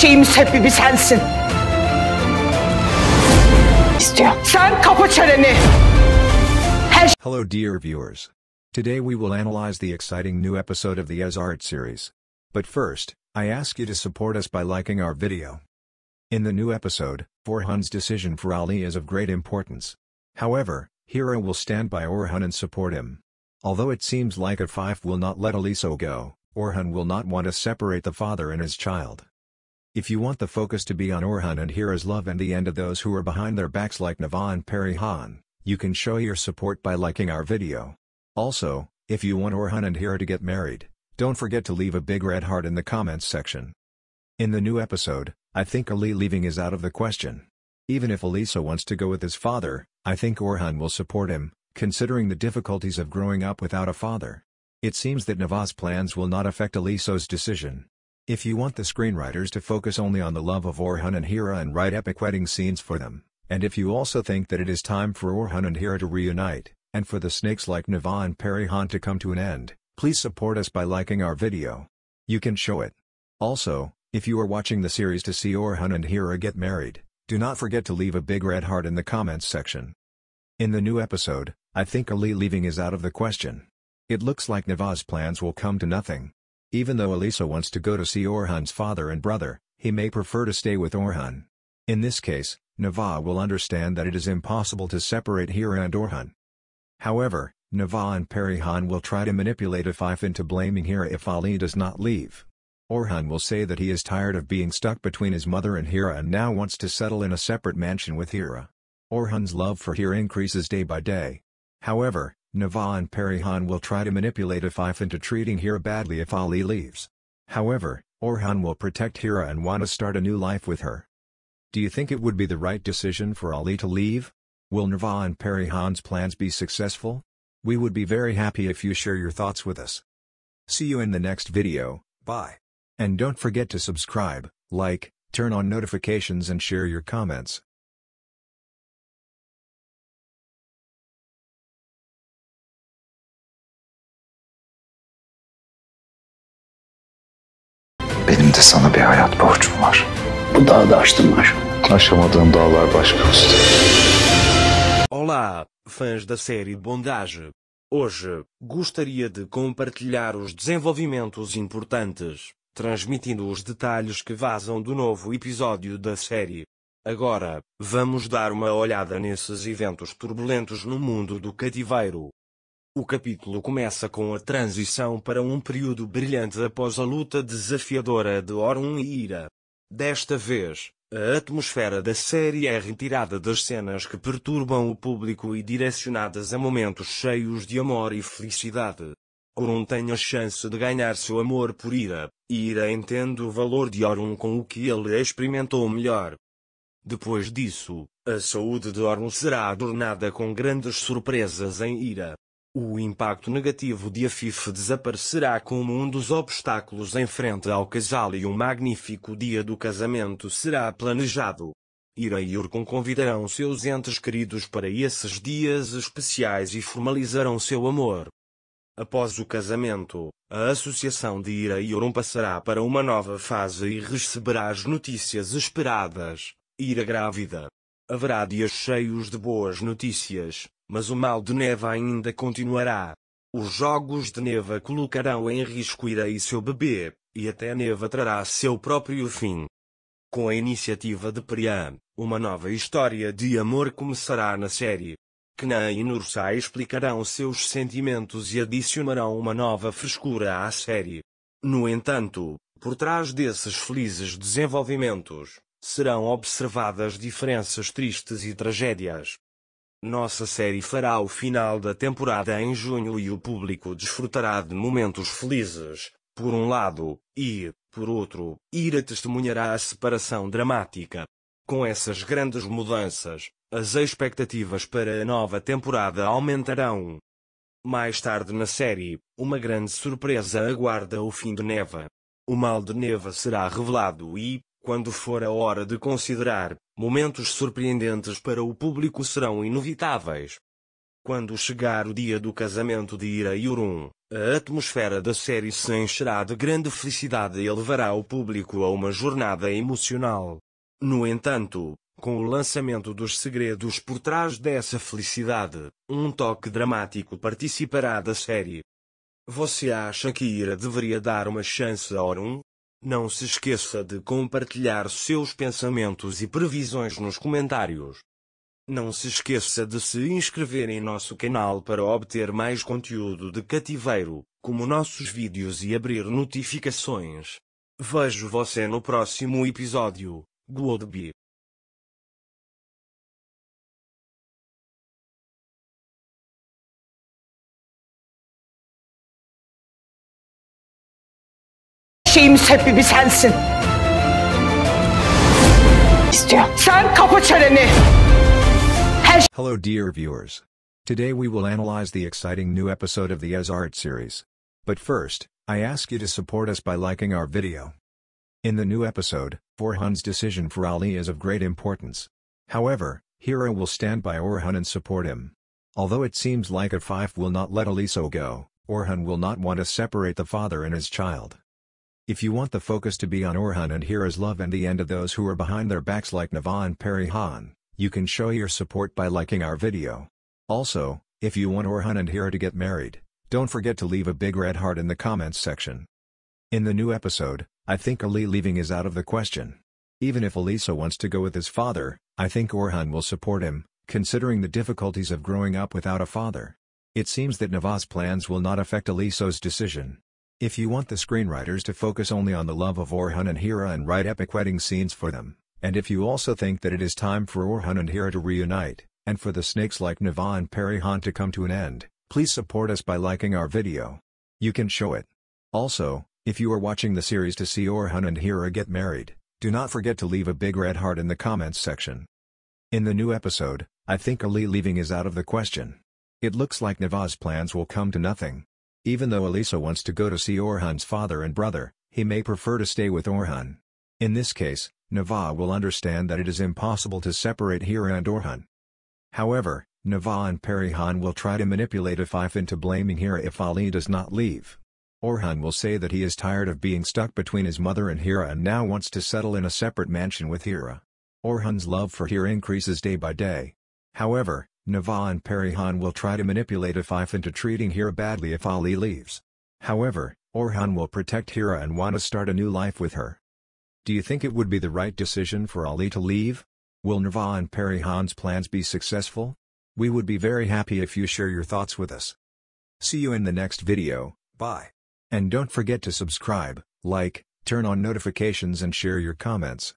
şeyin müsebbibi sensin. İstiyor. Sen kapı çeneni. Her Hello dear viewers. Today we will analyze the exciting new episode of the Ez Art series. But first, I ask you to support us by liking our video. In the new episode, Orhan's decision for Ali is of great importance. However, Hira will stand by Orhan and support him. Although it seems like fife will not let Aliso go, Orhan will not want to separate the father and his child. If you want the focus to be on Orhan and Hira's love and the end of those who are behind their backs like Nava and Perihan, you can show your support by liking our video. Also, if you want Orhan and Hira to get married, don't forget to leave a big red heart in the comments section. In the new episode, I think Ali leaving is out of the question. Even if Elisa wants to go with his father, I think Orhan will support him, considering the difficulties of growing up without a father. It seems that Navas' plans will not affect Elisa's decision. If you want the screenwriters to focus only on the love of Orhan and Hira and write epic wedding scenes for them, and if you also think that it is time for Orhan and Hira to reunite, and for the snakes like Neva and Perihan to come to an end, please support us by liking our video. You can show it. Also, if you are watching the series to see Orhan and Hira get married, do not forget to leave a big red heart in the comments section. In the new episode, I think Ali leaving is out of the question. It looks like Neva's plans will come to nothing. Even though Elisa wants to go to see Orhan's father and brother, he may prefer to stay with Orhan. In this case, Nava will understand that it is impossible to separate Hira and Orhan. However, Nava and Perihan will try to manipulate Afif into blaming Hira if Ali does not leave. Orhan will say that he is tired of being stuck between his mother and Hira and now wants to settle in a separate mansion with Hira. Orhan's love for Hira increases day by day. However, Nava and Perihan will try to manipulate Afif into treating Hira badly if Ali leaves. However, Orhan will protect Hira and want to start a new life with her. Do you think it would be the right decision for Ali to leave? Will Nava and Perihan's plans be successful? We would be very happy if you share your thoughts with us. See you in the next video, bye. And don't forget to subscribe, like, turn on notifications and share your comments. sana bir hayat borcum var. Bu dağı da Aşamadığım dağlar başka usta. Olá, fãs da série Bondage. Hoje, gostaria de compartilhar os desenvolvimentos importantes, transmitindo os detalhes que vazam do novo episódio da série. Agora, vamos dar uma olhada nesses eventos turbulentos no mundo do cativeiro. O capítulo começa com a transição para um período brilhante após a luta desafiadora de Orun e Ira. Desta vez, a atmosfera da série é retirada das cenas que perturbam o público e direcionadas a momentos cheios de amor e felicidade. Orun tem a chance de ganhar seu amor por Ira, e Ira entende o valor de Orun com o que ele experimentou melhor. Depois disso, a saúde de Orun será adornada com grandes surpresas em Ira. O impacto negativo de AFIF desaparecerá como um dos obstáculos em frente ao casal e um magnífico dia do casamento será planejado. Ira e Urkun convidarão seus entes queridos para esses dias especiais e formalizarão seu amor. Após o casamento, a associação de Ira e Urkun passará para uma nova fase e receberá as notícias esperadas. Ira grávida. Haverá dias cheios de boas notícias, mas o mal de Neva ainda continuará. Os jogos de Neva colocarão em risco Ira e seu bebê, e até Neva trará seu próprio fim. Com a iniciativa de Priam, uma nova história de amor começará na série. Knan e Nursai explicarão seus sentimentos e adicionarão uma nova frescura à série. No entanto, por trás desses felizes desenvolvimentos, serão observadas diferenças tristes e tragédias. Nossa série fará o final da temporada em junho e o público desfrutará de momentos felizes, por um lado, e, por outro, Ira testemunhará a separação dramática. Com essas grandes mudanças, as expectativas para a nova temporada aumentarão. Mais tarde na série, uma grande surpresa aguarda o fim de Neva. O mal de Neva será revelado e, quando for a hora de considerar, momentos surpreendentes para o público serão inevitáveis. Quando chegar o dia do casamento de Ira e Urum, a atmosfera da série se encherá de grande felicidade e levará o público a uma jornada emocional. No entanto, com o lançamento dos segredos por trás dessa felicidade, um toque dramático participará da série. Você acha que Ira deveria dar uma chance a Orun? Não se esqueça de compartilhar seus pensamentos e previsões nos comentários. Não se esqueça de se inscrever em nosso canal para obter mais conteúdo de cativeiro, como nossos vídeos e abrir notificações. Vejo você no próximo episódio. Goodbye. sebebi sensin. İstiyor. Sen kapı Her Hello dear viewers. Today we will analyze the exciting new episode of the Ez Art series. But first, I ask you to support us by liking our video. In the new episode, Orhan's decision for Ali is of great importance. However, Hira will stand by Orhan and support him. Although it seems like fife will not let Aliso go, Orhan will not want to separate the father and his child. If you want the focus to be on Orhan and Hira's love and the end of those who are behind their backs like Nava and Perihan, you can show your support by liking our video. Also, if you want Orhan and Hira to get married, don't forget to leave a big red heart in the comments section. In the new episode, I think Ali leaving is out of the question. Even if Elisa wants to go with his father, I think Orhan will support him, considering the difficulties of growing up without a father. It seems that Navas' plans will not affect Elisa's decision. If you want the screenwriters to focus only on the love of Orhan and Hira and write epic wedding scenes for them, and if you also think that it is time for Orhan and Hira to reunite, and for the snakes like Neva and Perihan to come to an end, please support us by liking our video. You can show it. Also, if you are watching the series to see Orhan and Hira get married, do not forget to leave a big red heart in the comments section. In the new episode, I think Ali leaving is out of the question. It looks like Neva's plans will come to nothing, even though Elisa wants to go to see Orhan's father and brother, he may prefer to stay with Orhan. In this case, Nava will understand that it is impossible to separate Hira and Orhan. However, Nava and Perihan will try to manipulate Afif into blaming Hira if Ali does not leave. Orhan will say that he is tired of being stuck between his mother and Hira and now wants to settle in a separate mansion with Hira. Orhan's love for Hira increases day by day. However, Nava and Perihan will try to manipulate Afif into treating Hira badly if Ali leaves. However, Orhan will protect Hira and want to start a new life with her. Do you think it would be the right decision for Ali to leave? Will Nava and Perihan's plans be successful? We would be very happy if you share your thoughts with us. See you in the next video, bye. And don't forget to subscribe, like, turn on notifications and share your comments.